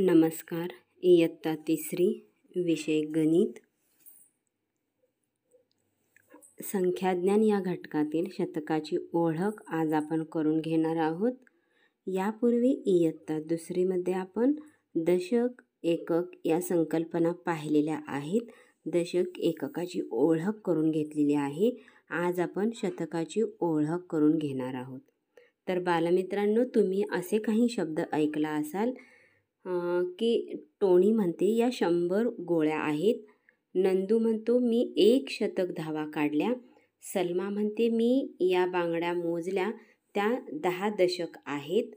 नमस्कार इयत्ता तिसरी विषय गणित संख्याज्ञान या घटकातील शतकाची ओळख आज आपण करून घेणार आहोत यापूर्वी इयत्ता दुसरीमध्ये आपण दशक एकक या संकल्पना पाहिलेल्या आहेत दशक एककाची ओळख करून घेतलेली आहे आज आपण शतकाची ओळख करून घेणार आहोत तर बालमित्रांनो तुम्ही असे काही शब्द ऐकला असाल की टोणी म्हणते या शंभर गोळ्या आहेत नंदू म्हणतो मी एक शतक धावा काढल्या सलमा म्हणते मी या बांगड्या मोजल्या त्या दहा दशक आहेत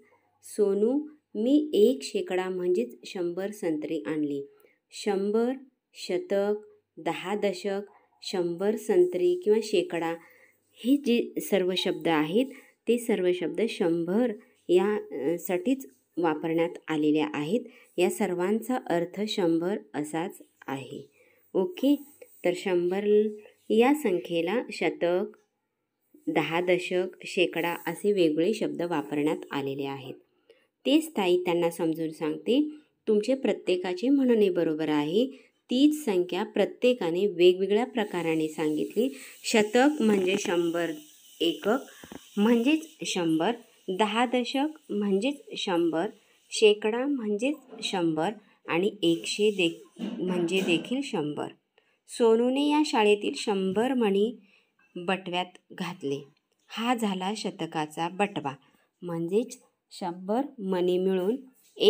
सोनू मी एक शेकडा म्हणजेच शंभर संत्री आणली शंभर शतक दहा दशक शंभर संत्री किंवा शेकडा हे जे सर्व शब्द आहेत ते सर्व शब्द शंभर यासाठीच वापरण्यात आलेल्या आहेत या सर्वांचा अर्थ शंभर असाच आहे ओके तर शंभर या संख्येला शतक दहा दशक शेकडा असे वेगळे शब्द वापरण्यात आलेले आहेत तेच ताई त्यांना समजून सांगते तुमचे प्रत्येकाचे म्हणणे बरोबर आहे तीच संख्या प्रत्येकाने वेगवेगळ्या प्रकाराने सांगितली शतक म्हणजे शंभर एकक म्हणजेच शंभर दहा दशक म्हणजेच शंभर शेकडा म्हणजेच शंभर आणि एकशे दे म्हणजे देखील शंभर सोनूने या शाळेतील शंभर म्हणी बटव्यात घातले हा झाला शतकाचा बटवा म्हणजेच शंभर मणी मिळून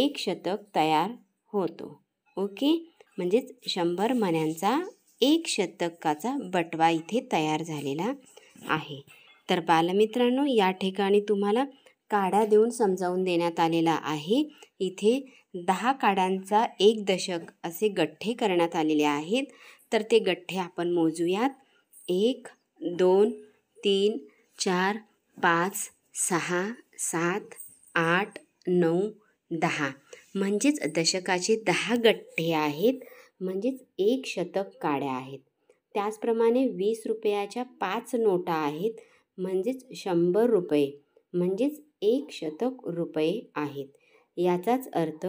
एक शतक तयार होतो ओके म्हणजेच शंभर मण्यांचा एक शतकाचा बटवा इथे तयार झालेला आहे तर बालमित्रांनो या ठिकाणी तुम्हाला काढ्या देऊन समजावून देण्यात आलेला आहे इथे दहा काड्यांचा एक दशक असे गठ्ठे करण्यात आलेले आहेत तर ते गठ्ठे आपण मोजूयात एक दोन तीन चार पाच सहा सात आठ नऊ दहा म्हणजेच दशकाचे दहा गठ्ठे आहेत म्हणजेच एक शतक काड्या आहेत त्याचप्रमाणे वीस रुपयाच्या पाच नोटा आहेत म्हणजेच शंभर रुपये म्हणजेच एक शतक रुपये आहेत याचाच अर्थ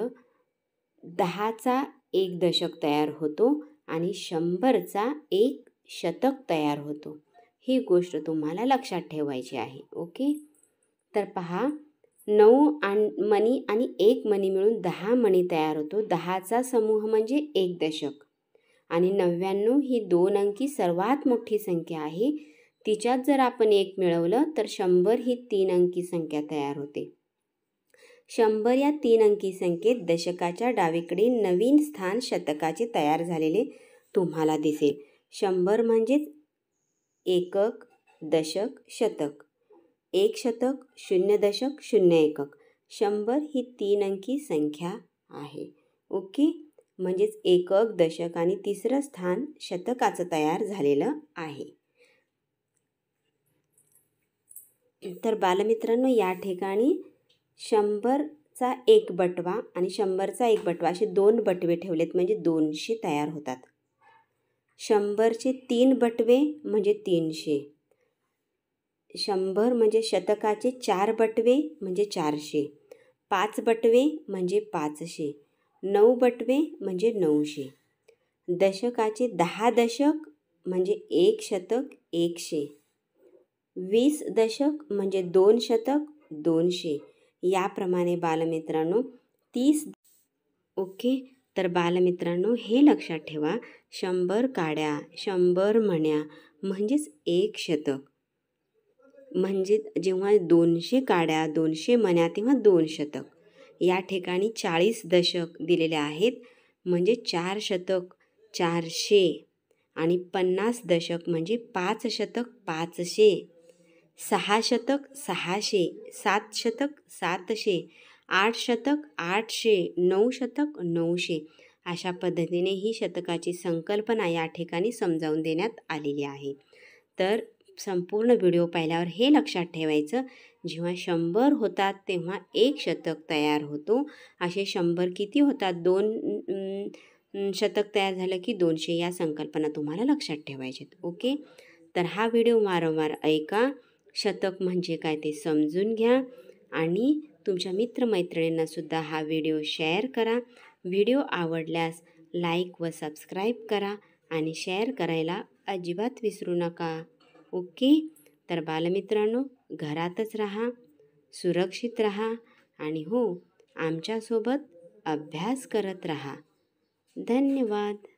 दहाचा एक दशक तयार होतो आणि शंभरचा एक शतक तयार होतो ही गोष्ट तुम्हाला लक्षात ठेवायची आहे ओके तर पहा नऊ आण मणी आणि एक मणी मिळून दहा मणी तयार होतो दहाचा समूह म्हणजे एक दशक आणि नव्याण्णव ही दोन अंकी सर्वात मोठी संख्या आहे तिच्यात जर आपण एक मिळवलं तर शंभर ही तीन अंकी संख्या तयार होते शंभर या तीन अंकी संख्येत दशकाच्या डावीकडे नवीन स्थान शतकाचे तयार झालेले तुम्हाला दिसेल शंभर म्हणजेच एकक दशक शतक एक शतक शून्य दशक शून्य एकक शंभर ही तीन अंकी संख्या आहे ओके म्हणजेच एकक दशक आणि तिसरं स्थान शतकाचं तयार झालेलं आहे तर बालमित्रांनो या ठिकाणी शंभरचा एक बटवा आणि शंभरचा एक बटवा असे दोन बटवे ठेवलेत म्हणजे दोनशे तयार होतात शंभरचे तीन बटवे म्हणजे तीनशे शंभर म्हणजे शतकाचे चार बटवे म्हणजे चारशे पाच बटवे म्हणजे पाचशे नऊ बटवे म्हणजे नऊशे दशकाचे दहा दशक म्हणजे एक शतक एकशे वीस दशक म्हणजे दोन शतक दोनशे याप्रमाणे बालमित्रांनो तीस ओके तर बालमित्रांनो हे लक्षात ठेवा शंभर काड्या शंभर म्हण्या म्हणजेच एक शतक म्हणजे जेव्हा दोनशे काड्या दोनशे म्हण्या तेव्हा दोन शतक या ठिकाणी चाळीस दशक दिलेले आहेत म्हणजे चार शतक चारशे आणि पन्नास दशक म्हणजे पाच शतक पाचशे सहा शतक सहाशे सात शतक सातशे आठ शतक आठशे नऊ शतक नऊशे अशा पद्धतीने ही शतकाची संकल्पना या ठिकाणी समजावून देण्यात आलेली आहे तर संपूर्ण व्हिडिओ पाहिल्यावर हे लक्षात ठेवायचं जेव्हा शंभर होतात तेव्हा एक शतक तयार होतो असे शंभर किती होतात दोन शतक तयार झालं की दोनशे या संकल्पना तुम्हाला लक्षात आहेत ओके तर हा व्हिडिओ वारंवार ऐका शतक म्हणजे काय ते समजून घ्या आणि तुमच्या मित्रमैत्रिणींनासुद्धा हा व्हिडिओ शेअर करा व्हिडिओ आवडल्यास लाईक व सबस्क्राईब करा आणि शेअर करायला अजिबात विसरू नका ओके तर बालमित्रांनो घरातच रहा, सुरक्षित रहा, आणि हो आमच्यासोबत अभ्यास करत रहा धन्यवाद